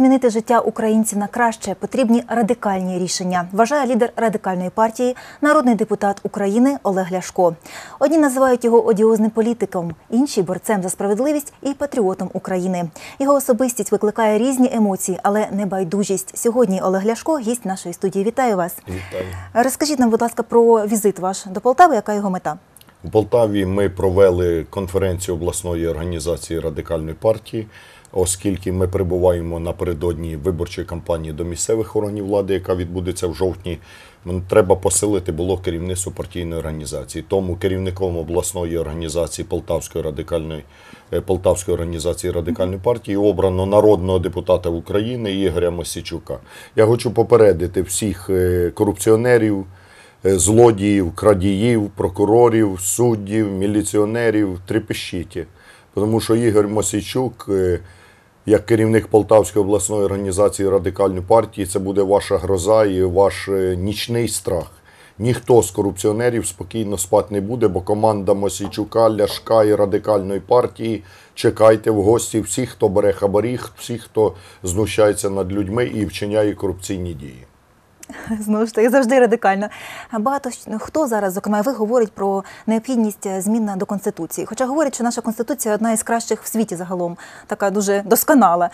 змінити життя українців на краще, потрібні радикальні рішення. Вважає лідер радикальної партії, народний депутат України Олег Ляшко. Одні називають його одіозним політиком, інші борцем за справедливість і патріотом України. Його особистість викликає різні емоції, але не байдужість. Сьогодні Олег Ляшко, гість нашої студії. Вітаю вас! Вітаю. Розкажіть нам, будь ласка, про візит ваш до Полтави. Яка його мета? У Полтаві ми провели конференцію обласної організації радикальної партії оскільки ми перебуваємо напередодні виборчої кампанії до місцевих органів влади, яка відбудеться в жовтні. Треба посилити було керівництво партійної організації. Тому керівником обласної організації Полтавської радикальної е, Полтавської організації радикальної партії обрано народного депутата України Ігоря Мосічука. Я хочу попередити всіх е, корупціонерів. Е, злодіїв, крадіїв, прокурорів, суддів, міліціонерів трепещіть. тому що Ігор Мосійчук як керівник Полтавської обласної організації Радикальної партії, це буде ваша гроза і ваш е, нічний страх. Ніхто з корупціонерів спокійно спати не буде, бо команда Мосійчука, Ляшка і радикальної партії чекайте в гості всіх, хто бере хабарі, всіх, хто знущається над людьми і вчиняє корупційні дії. Знову ж таки, завжди радикально. Багато хто зараз, зокрема, ви говорить про необхідність змін до конституції. Хоча говорять, що наша конституція одна із кращих в світі загалом, така дуже досконала.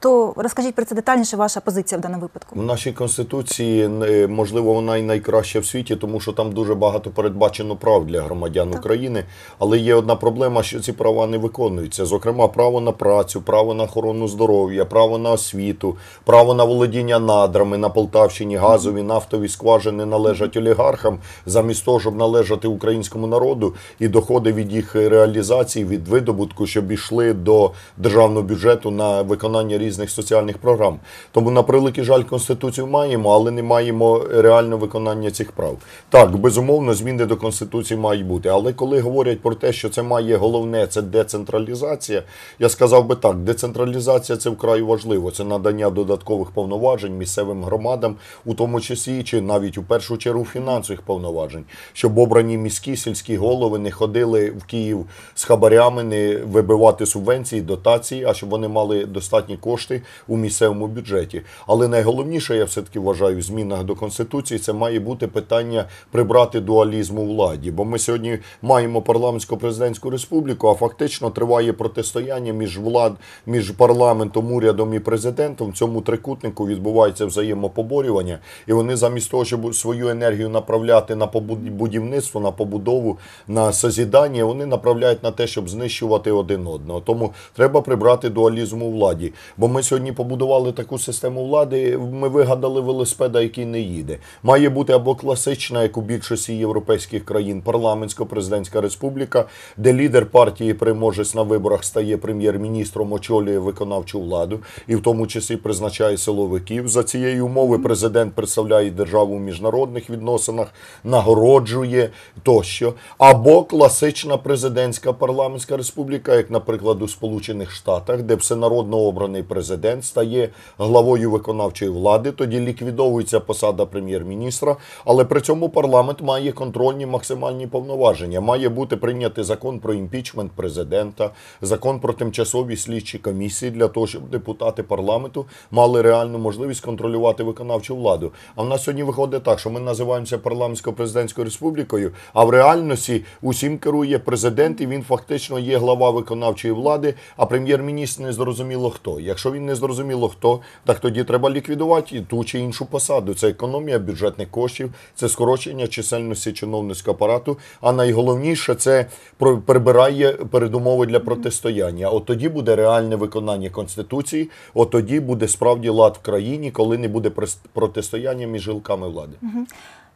То розкажіть про це детальніше. Ваша позиція в даному випадку в нашій конституції е, можливо вона і найкраща в світі, тому що там дуже багато передбачено прав для громадян так. України. Але є одна проблема, що ці права не виконуються. Зокрема, право на працю, право на охорону здоров'я, право на освіту, право на володіння надрами на Полтавщині, газові, нафтові скважини належать олігархам, замість того, щоб належати українському народу, і доходи від їх реалізації від видобутку, щоб ішли до державного бюджету на виконання рішень різних соціальних програм. Тому, на превеликий жаль, конституцію маємо, але не маємо реально виконання цих прав. Так, безумовно, зміни до конституції мають бути. Але коли говорять про те, що це має головне, це децентралізація. Я сказав би так: децентралізація це вкрай важливо. Це надання додаткових повноважень місцевим громадам, у тому числі чи навіть у першу чергу фінансових повноважень, щоб обрані міські сільські голови не ходили в Київ з хабарями, не вибивати субвенції, дотації, а щоб вони мали достатні кошти кошти у місцевому бюджеті. Але найголовніше, я все таки вважаю, в змінах до конституції це має бути питання прибрати дуалізм у владі. Бо ми сьогодні маємо парламентсько президентську республіку, а фактично триває протистояння між влад, між парламентом, урядом і президентом. В цьому трикутнику відбувається взаємопоборювання, і вони замість того, щоб свою енергію направляти на будівництво, на побудову, на созідання, вони направляють на те, щоб знищувати один одного. Тому треба прибрати дуалізм у владі. Бо ми сьогодні побудували таку систему влади. Ми вигадали велосипеда, який не їде. Має бути або класична, як у більшості європейських країн, парламентсько-президентська республіка, де лідер партії приможець на виборах стає прем'єр-міністром, очолює виконавчу владу і в тому числі призначає силовиків. За цієї умови президент представляє державу в міжнародних відносинах, нагороджує тощо. Або класична президентська парламентська республіка, як, наприклад, у Сполучених Штатах, де всенародно обраний президент президент стає главою виконавчої влади, тоді ліквідовується посада прем'єр-міністра. Але при цьому парламент має контрольні максимальні повноваження. Має бути прийнятий закон про імпічмент президента, закон про тимчасові слідчі комісії для того, щоб депутати парламенту мали реальну можливість контролювати виконавчу владу. А в нас сьогодні виходить так, що ми називаємося парламентсько-президентською республікою, а в реальності усім керує президент, і він фактично є глава виконавчої влади, а прем'єр-міністр не зрозуміло хто. Якщо Якщо він не зрозуміло хто, так тоді треба ліквідувати ту чи іншу посаду. Це економія бюджетних коштів, це скорочення чисельності чиновницького апарату. А найголовніше це прибирає передумови для протистояння. От тоді буде реальне виконання конституції. от тоді буде справді лад в країні, коли не буде протистояння між жилками влади.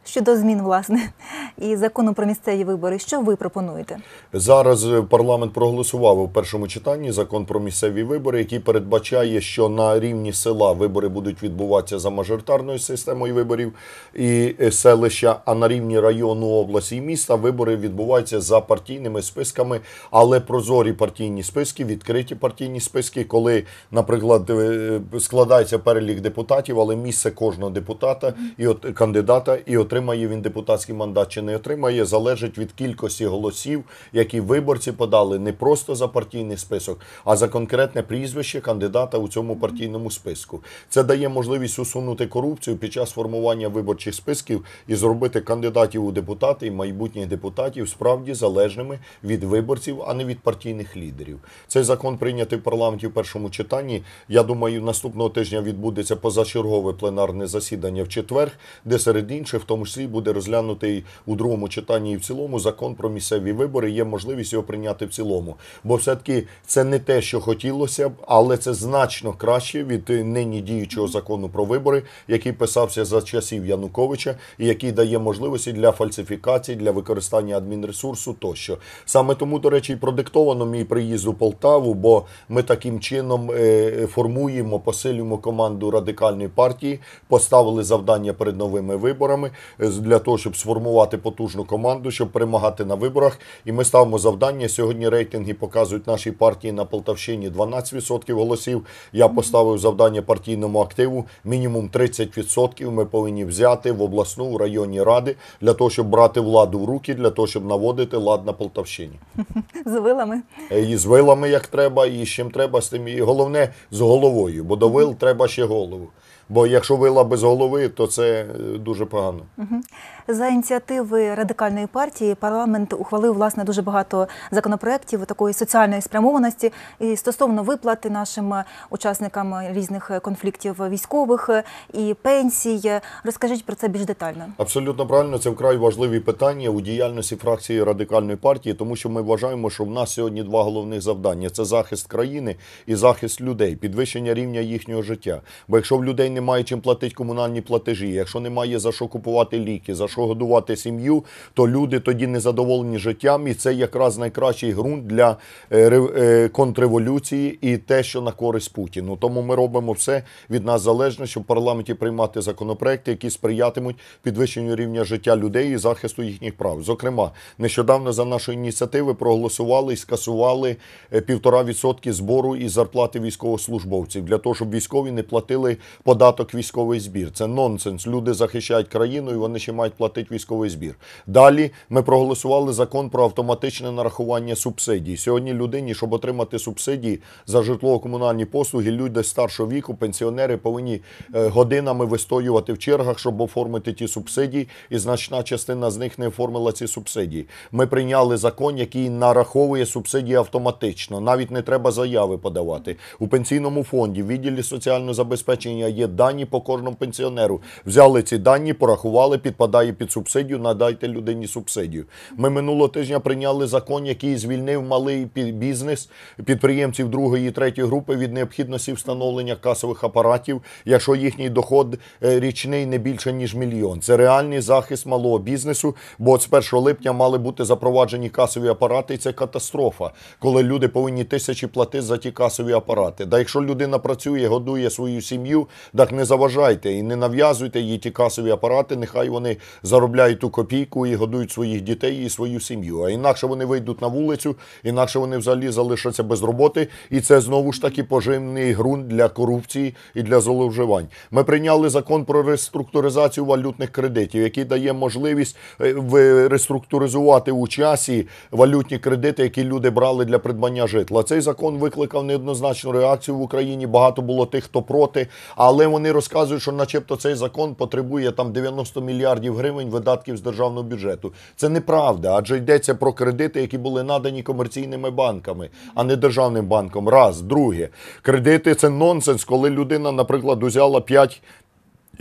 Щодо змін, власне, і закону про місцеві вибори, що ви пропонуєте зараз? Е, парламент проголосував у першому читанні закон про місцеві вибори, який передбачає, що на рівні села вибори будуть відбуватися за мажоритарною системою виборів і е, селища, а на рівні району області і міста вибори відбуваються за партійними списками, але прозорі партійні списки, відкриті партійні списки, коли, наприклад, е, складається перелік депутатів, але місце кожного депутата і от кандидата і от отримає він депутатський мандат чи не отримає, залежить від кількості голосів, які виборці подали не просто за партійний список, а за конкретне прізвище кандидата у цьому партійному списку. Це дає можливість усунути корупцію під час формування виборчих списків і зробити кандидатів у депутати і майбутніх депутатів справді залежними від виборців, а не від партійних лідерів. Цей закон прийнятий в парламенті в першому читанні. Я думаю, наступного тижня відбудеться позачергове пленарне засідання в четвер, де серед інших в тому тому числі буде розглянутий у другому читанні і в цілому закон про місцеві вибори. Є можливість його прийняти в цілому, бо все таки це не те, що хотілося б, але це значно краще від нині діючого закону про вибори, який писався за часів Януковича, і який дає можливості для фальсифікацій, для використання адмінресурсу тощо. Саме тому, до речі, і продиктовано мій приїзд у Полтаву, бо ми таким чином е, формуємо, посилюємо команду радикальної партії, поставили завдання перед новими виборами для того, щоб сформувати потужну команду, щоб перемагати на виборах. І ми ставимо завдання. Сьогодні рейтинги показують нашій партії на Полтавщині 12% голосів. Я поставив завдання партійному активу. Мінімум 30% ми повинні взяти в обласну в районні ради для того, щоб брати владу в руки, для того, щоб наводити лад на Полтавщині. З вилами е, і з вилами як треба, і з чим треба з тим. І головне з головою, бо до вил треба ще голову. Бо якщо вила без голови, то це е, дуже погано. Угу. За ініціативи радикальної партії парламент ухвалив власне дуже багато законопроєктів такої соціальної спрямованості і стосовно виплати нашим учасникам різних конфліктів військових і пенсій. Розкажіть про це більш детально. Абсолютно правильно це вкрай важливі питання у діяльності фракції радикальної партії, тому що ми вважаємо, що в нас сьогодні два головних завдання: це захист країни і захист людей, підвищення рівня їхнього життя. Бо якщо в людей немає чим платити комунальні платежі, якщо немає за що купувати ліки, за що годувати сім'ю, то люди тоді не задоволені життям, і це якраз найкращий ґрунт для е, е, контрреволюції і те, що на користь Путіну. Тому ми робимо все від нас залежно, щоб в парламенті приймати законопроекти, які сприятимуть підвищенню рівня життя людей і захисту їхніх прав. Зокрема, нещодавно за нашої ініціативи проголосували і скасували е, півтора відсотки збору і зарплати військовослужбовців для того, щоб військові не платили податок військовий збір. Це нонсенс. Люди захищають країну і вони ще мають платить військовий збір. Далі ми проголосували закон про автоматичне нарахування субсидій. Сьогодні людині, щоб отримати субсидії за житлово-комунальні послуги, люди старшого віку, пенсіонери повинні е, годинами вистоювати в чергах, щоб оформити ті субсидії, і значна частина з них не оформила ці субсидії. Ми прийняли закон, який нараховує субсидії автоматично. Навіть не треба заяви подавати у пенсійному фонді. в відділі соціального забезпечення є дані по кожному пенсіонеру. Взяли ці дані, порахували, підпадає отримує під субсидію, надайте людині субсидію. Ми минулого тижня прийняли закон, який звільнив малий бізнес підприємців другої і третьої групи від необхідності встановлення касових апаратів, якщо їхній доход е, річний не більше ніж мільйон. Це реальний захист малого бізнесу. Бо з 1 липня мали бути запроваджені касові апарати. і Це катастрофа, коли люди повинні тисячі платити за ті касові апарати. Да якщо людина працює, годує свою сім'ю, так не заважайте і не нав'язуйте їй ті касові апарати. Нехай вони заробляють ту копійку і годують своїх дітей і свою сім'ю. А інакше вони вийдуть на вулицю, інакше вони взагалі залишаться без роботи. І це знову ж таки поживний ґрунт для корупції і для зловживань. Ми прийняли закон про реструктуризацію валютних кредитів, який дає можливість е, реструктуризувати у часі валютні кредити, які люди брали для придбання житла. Цей закон викликав неоднозначну реакцію в Україні. Багато було тих, хто проти, але вони розказують, що, начебто, цей закон потребує там 90 мільярдів гривень гривень видатків з державного бюджету. Це неправда, адже йдеться про кредити, які були надані комерційними банками, а не державним банком. Раз, друге, кредити це нонсенс, коли людина, наприклад, узяла 5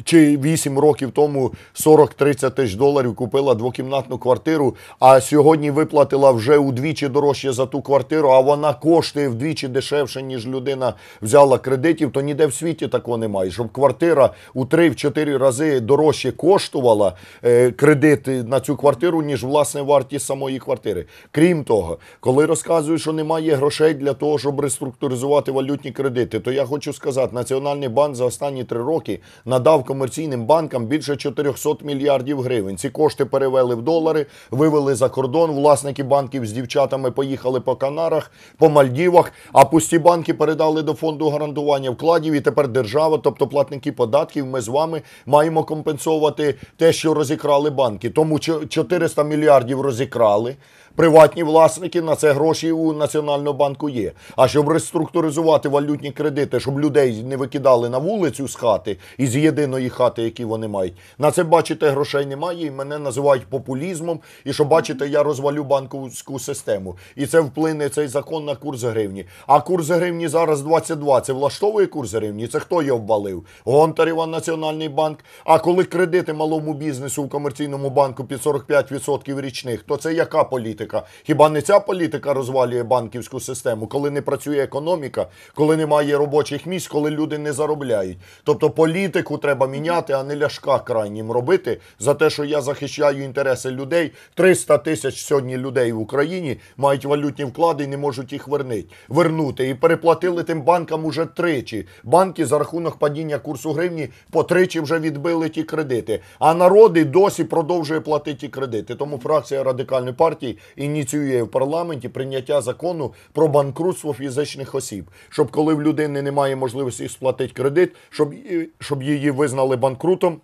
чи 8 років тому 40-30 тисяч доларів купила двокімнатну квартиру, а сьогодні виплатила вже удвічі дорожче за ту квартиру, а вона коштує вдвічі дешевше, ніж людина взяла кредитів, то ніде в світі такого немає. Щоб квартира у 3-4 рази дорожче коштувала е, кредит на цю квартиру, ніж власне вартість самої квартири. Крім того, коли розказують, що немає грошей для того, щоб реструктуризувати валютні кредити, то я хочу сказати, Національний банк за останні 3 роки надав віддав комерційним банкам більше 400 мільярдів гривень. Ці кошти перевели в долари, вивели за кордон. Власники банків з дівчатами поїхали по Канарах, по Мальдівах. А пусті банки передали до фонду гарантування вкладів. І тепер держава, тобто платники податків, ми з вами маємо компенсувати те, що розікрали банки. Тому 400 мільярдів розікрали. Приватні власники на це гроші у Національного банку є. А щоб реструктуризувати валютні кредити, щоб людей не викидали на вулицю з хати із єдиної хати, які вони мають. На це бачите, грошей немає, і мене називають популізмом. І що бачите, я розвалю банковську систему. І це вплине цей закон на курс гривні. А курс гривні зараз 22. Це влаштовує курс гривні. Це хто його вбалив? Гонтарєва Національний банк. А коли кредити малому бізнесу в комерційному банку під 45% річних, то це яка політика? політика. Хіба не ця політика розвалює банківську систему, коли не працює економіка, коли немає робочих місць, коли люди не заробляють? Тобто політику треба міняти, а не ляшка крайнім робити за те, що я захищаю інтереси людей. 300 тисяч сьогодні людей в Україні мають валютні вклади і не можуть їх вернити. вернути. І переплатили тим банкам уже тричі. Банки за рахунок падіння курсу гривні по тричі вже відбили ті кредити. А народи досі продовжує платити ті кредити. Тому фракція радикальної партії ініціює в парламенті прийняття закону про банкрутство фізичних осіб, щоб коли в людини немає можливості сплатити кредит, щоб щоб її визнали банкрутом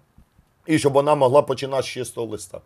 і щоб вона могла починати з чистого листа.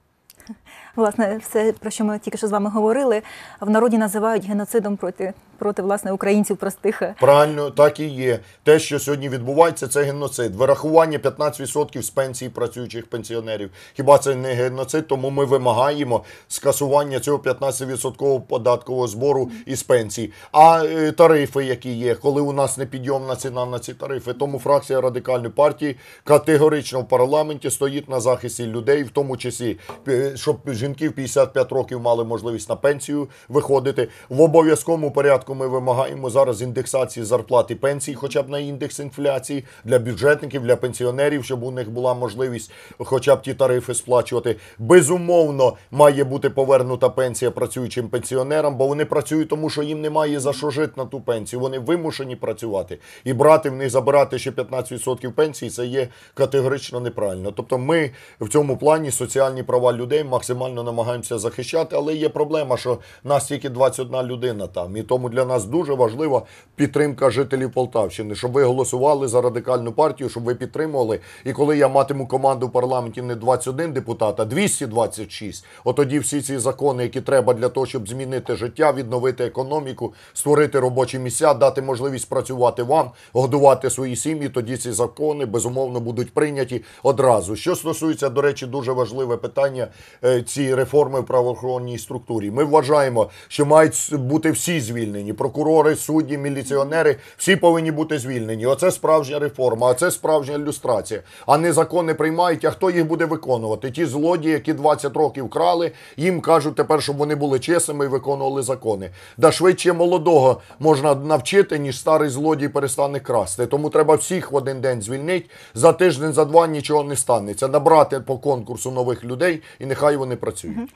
Власне, все про що ми тільки що з вами говорили, в народі називають геноцидом проти проти власне українців простих. Правильно, так і є. Те, що сьогодні відбувається, це геноцид. Вирахування 15% з пенсії працюючих пенсіонерів. Хіба це не геноцид? Тому ми вимагаємо скасування цього 15% податкового збору із пенсії. А е, тарифи, які є, коли у нас не підйомна ціна на ці тарифи, тому фракція радикальної партії категорично в парламенті стоїть на захисті людей, в тому числі е, щоб жінки в 55 років мали можливість на пенсію виходити в обов'язковому порядку порядку. Ми вимагаємо зараз індексації зарплати і пенсій, хоча б на індекс інфляції для бюджетників, для пенсіонерів, щоб у них була можливість, хоча б ті тарифи сплачувати. Безумовно, має бути повернута пенсія працюючим пенсіонерам, бо вони працюють, тому що їм немає за що жити на ту пенсію. Вони вимушені працювати і брати в них забирати ще 15% пенсії. Це є категорично неправильно. Тобто, ми в цьому плані соціальні права людей максимально намагаємося захищати, але є проблема, що нас тільки 21 людина там, і тому для для нас дуже важлива підтримка жителів Полтавщини, щоб ви голосували за радикальну партію, щоб ви підтримували. І коли я матиму команду в парламенті не 21 депутат, а 226, отоді всі ці закони, які треба для того, щоб змінити життя, відновити економіку, створити робочі місця, дати можливість працювати вам, годувати свої сім'ї. Тоді ці закони безумовно будуть прийняті одразу. Що стосується, до речі, дуже важливе питання е, цієї реформи в правоохоронній структурі. Ми вважаємо, що мають бути всі звільнені звільнені. Прокурори, судді, міліціонери всі повинні бути звільнені. Оце справжня реформа, а це справжня ілюстрація. А не закони приймають. А хто їх буде виконувати? Ті злодії, які 20 років крали, їм кажуть тепер, щоб вони були чесними і виконували закони. Да швидше молодого можна навчити, ніж старий злодій перестане красти. Тому треба всіх в один день звільнити. За тиждень, за два нічого не станеться. Набрати по конкурсу нових людей, і нехай вони працюють.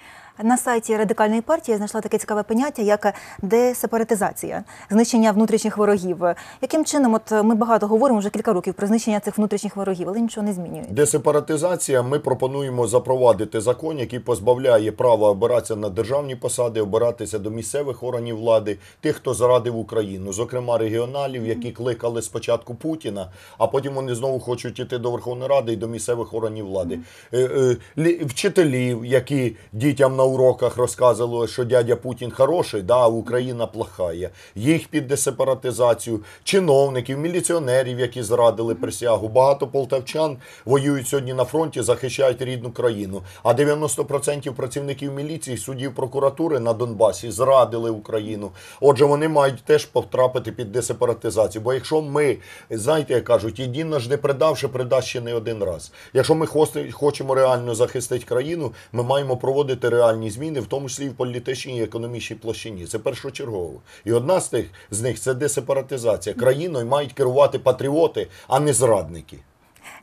На сайті радикальної партії я знайшла таке цікаве поняття, як десепаратизація, знищення внутрішніх ворогів. Яким чином, от ми багато говоримо вже кілька років про знищення цих внутрішніх ворогів, але нічого не змінюється. Десепаратизація. Ми пропонуємо запровадити закон, який позбавляє права обиратися на державні посади, обиратися до місцевих органів влади, тих, хто зарадив Україну, зокрема регіоналів, які кликали спочатку Путіна, а потім вони знову хочуть іти до Верховної Ради і до місцевих органів влади, е, е, вчителів, які дітям на уроках розказували, що дядя Путін хороший, да, а Україна плохає. Їх під десепаратизацію чиновників, міліціонерів, які зрадили присягу. Багато полтавчан воюють сьогодні на фронті, захищають рідну країну. А 90% працівників міліції, суддів прокуратури на Донбасі зрадили Україну. Отже, вони мають теж потрапити під десепаратизацію. Бо якщо ми, знаєте, як кажуть, єдино ж не придавши, придасть ще не один раз. Якщо ми хочемо реально захистити країну, ми маємо проводити реальні кардинальні зміни, в тому числі і в політичній і економічній площині. Це першочергово. І одна з тих з них це десепаратизація. Країною мають керувати патріоти, а не зрадники.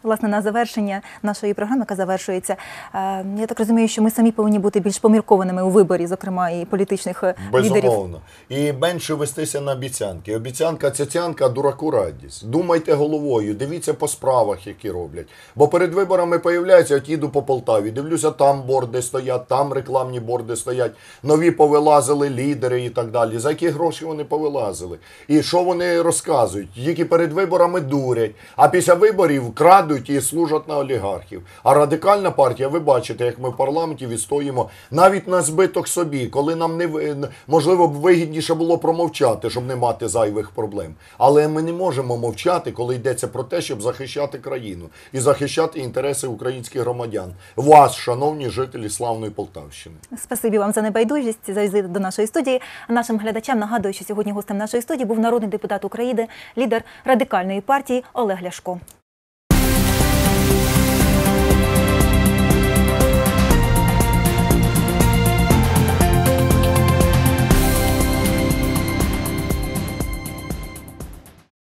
Власне, на завершення нашої програми, яка завершується, е, я так розумію, що ми самі повинні бути більш поміркованими у виборі, зокрема і політичних Безумовно. лідерів. Безумовно. і менше вестися на обіцянки. Обіцянка цяцянка, дураку радість. Думайте головою, дивіться по справах, які роблять. Бо перед виборами появляються, от їду по Полтаві. Дивлюся, там борди стоять, там рекламні борди стоять. Нові повилазили лідери і так далі. За які гроші вони повилазили? І що вони розказують? Які перед виборами дурять, а після виборів крадуть вигадують і служать на олігархів. А радикальна партія, ви бачите, як ми в парламенті відстоїмо навіть на збиток собі, коли нам не е, можливо б вигідніше було промовчати, щоб не мати зайвих проблем. Але ми не можемо мовчати, коли йдеться про те, щоб захищати країну і захищати інтереси українських громадян. Вас, шановні жителі славної Полтавщини, спасибі вам за небайдужість за візит до нашої студії. Нашим глядачам нагадую, що сьогодні гостем нашої студії був народний депутат України, лідер радикальної партії Олег Ляшко.